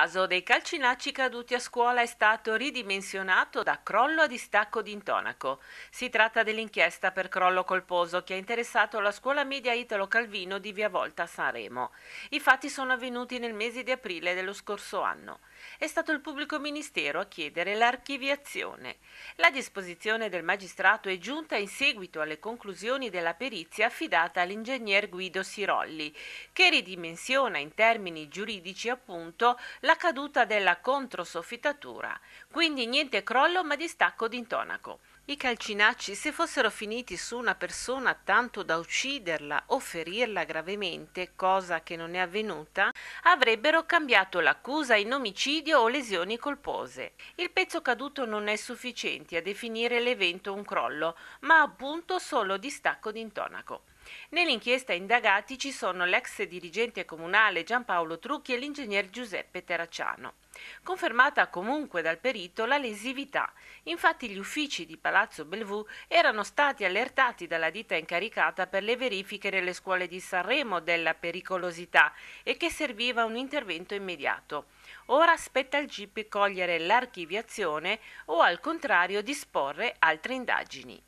caso dei calcinacci caduti a scuola è stato ridimensionato da crollo a distacco di intonaco. Si tratta dell'inchiesta per crollo colposo che ha interessato la scuola media Italo Calvino di Via Volta a Sanremo. I fatti sono avvenuti nel mese di aprile dello scorso anno. È stato il pubblico ministero a chiedere l'archiviazione. La disposizione del magistrato è giunta in seguito alle conclusioni della perizia affidata all'ingegner Guido Sirolli, che ridimensiona in termini giuridici appunto la caduta della controsoffittatura, quindi niente crollo ma distacco d'intonaco. I calcinacci, se fossero finiti su una persona tanto da ucciderla o ferirla gravemente, cosa che non è avvenuta, avrebbero cambiato l'accusa in omicidio o lesioni colpose. Il pezzo caduto non è sufficiente a definire l'evento un crollo, ma appunto solo distacco d'intonaco. Nell'inchiesta indagati ci sono l'ex dirigente comunale Giampaolo Trucchi e l'ingegner Giuseppe Terracciano. Confermata comunque dal perito la lesività, infatti gli uffici di Palazzo Bellevue erano stati allertati dalla ditta incaricata per le verifiche nelle scuole di Sanremo della pericolosità e che serviva un intervento immediato. Ora aspetta il GIP cogliere l'archiviazione o al contrario disporre altre indagini.